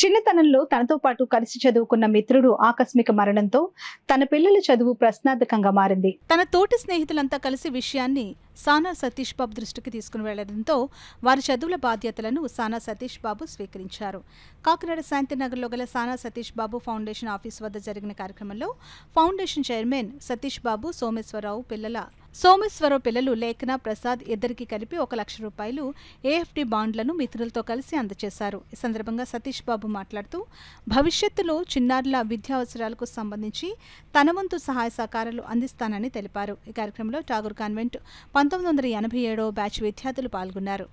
చిన్నతనంలో తనతో పాటు కలిసి చదువుకున్న మిత్రుడు ఆకస్మిక మరణంతో తన పిల్లల చదువు ప్రశ్నార్థకంగా మారింది తన తోటి స్నేహితులంతా కలిసి విషయాన్ని సానా సతీష్ బాబు దృష్టికి తీసుకుని వెళ్లడంతో వారి చదువుల బాధ్యతలను సానా సతీష్ బాబు స్వీకరించారు కాకినాడ శాంతినగర్లో గల సానా సతీష్ బాబు ఫౌండేషన్ ఆఫీస్ వద్ద జరిగిన కార్యక్రమంలో ఫౌండేషన్ చైర్మన్ సతీష్ బాబు సోమేశ్వరరావు పిల్లల సోమేశ్వరరావు పిల్లలు లేఖన ప్రసాద్ ఇద్దరికి కలిపి ఒక లక్ష రూపాయలు ఏఎఫ్డి బాండ్లను మిత్రులతో కలిసి అందజేశారు ఈ సందర్భంగా సతీష్ బాబు మాట్లాడుతూ భవిష్యత్తులో చిన్నారుల విద్యా అవసరాలకు సంబంధించి తన వంతు సహాయ సహకారాలు అందిస్తానని తెలిపారు ఈ కార్యక్రమంలో ఠాగూర్ కాన్వెంట్ పంతొమ్మిది వందల ఎనభై ఏడో బ్యాచ్ విద్యార్థులు పాల్గొన్నారు